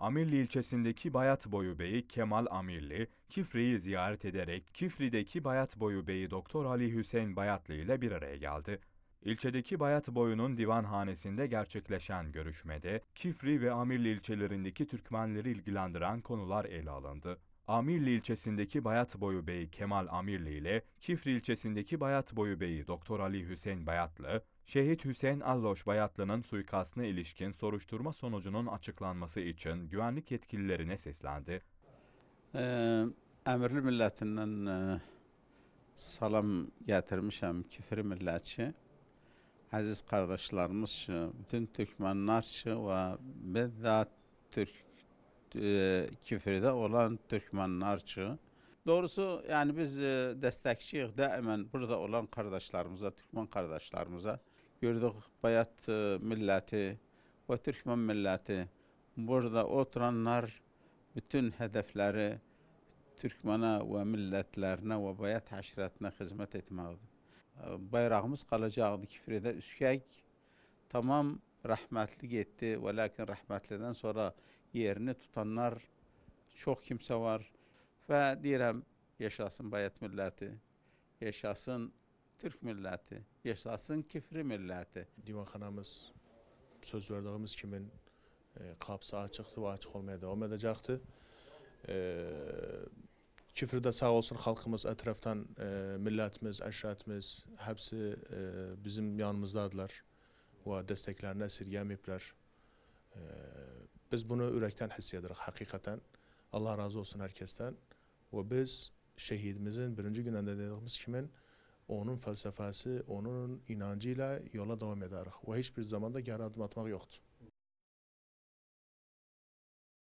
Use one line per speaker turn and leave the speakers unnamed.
Amirli ilçesindeki Bayat Boyu beyi Kemal Amirli, Kifri'yi ziyaret ederek Kifri'deki Bayat Boyu Bey'i Doktor Ali Hüseyin Bayatlı ile bir araya geldi. İlçedeki Bayat Boyu'nun divanhanesinde gerçekleşen görüşmede Kifri ve Amirli ilçelerindeki Türkmenleri ilgilendiren konular ele alındı. Amirli ilçesindeki Bayat Boyu beyi Kemal Amirli ile Kifri ilçesindeki Bayat Boyu Bey'i Doktor Ali Hüseyin Bayatlı, Şehit Hüseyin Alloş Bayatlı'nın suikastına ilişkin soruşturma sonucunun açıklanması için güvenlik yetkililerine seslendi. Ee,
Emirli milletinden e, salam gətirmişəm kifri millətçi. Əziz kardeşlerimiz, bütün Türkmenler ve bizzat Türk e, olan Türkmenlər Doğrusu yani biz e, destekçiyiz daima burada olan kardeşlerimize, Türkmen kardeşlerimize. Gürdük bayat e, milleti ve Türkmen milleti. Burada oturanlar bütün hedefleri Türkmen'e ve milletlerine ve bayat haşiratına hizmet etmektir. E, bayrağımız kalacaktı kifrede, üskek. Tamam rahmetli gitti ve lakin rahmetliden sonra yerini tutanlar çok kimse var. Ve diyelim yaşasın bayat milleti, yaşasın Türk milleti, yaşasın kifri milleti. Divanxanamız söz verdiğimiz kimin
e, kapısı açıktı ve açık olmaya devam edecekti. E, Kifr'de sağ olsun halkımız etraftan e, milletimiz, eşratimiz hepsi e, bizim yanımızdadılar ve desteklerini esirgemeyipler. E, biz bunu ürekten hissediyoruz hakikaten. Allah razı olsun herkesten. Ve biz şehidimizin birinci gününde dediğimiz kimin onun fəlsəfəsi, onun inancı ilə yola davam edərik və heç bir zamanda geri addım atmaq yoxdur.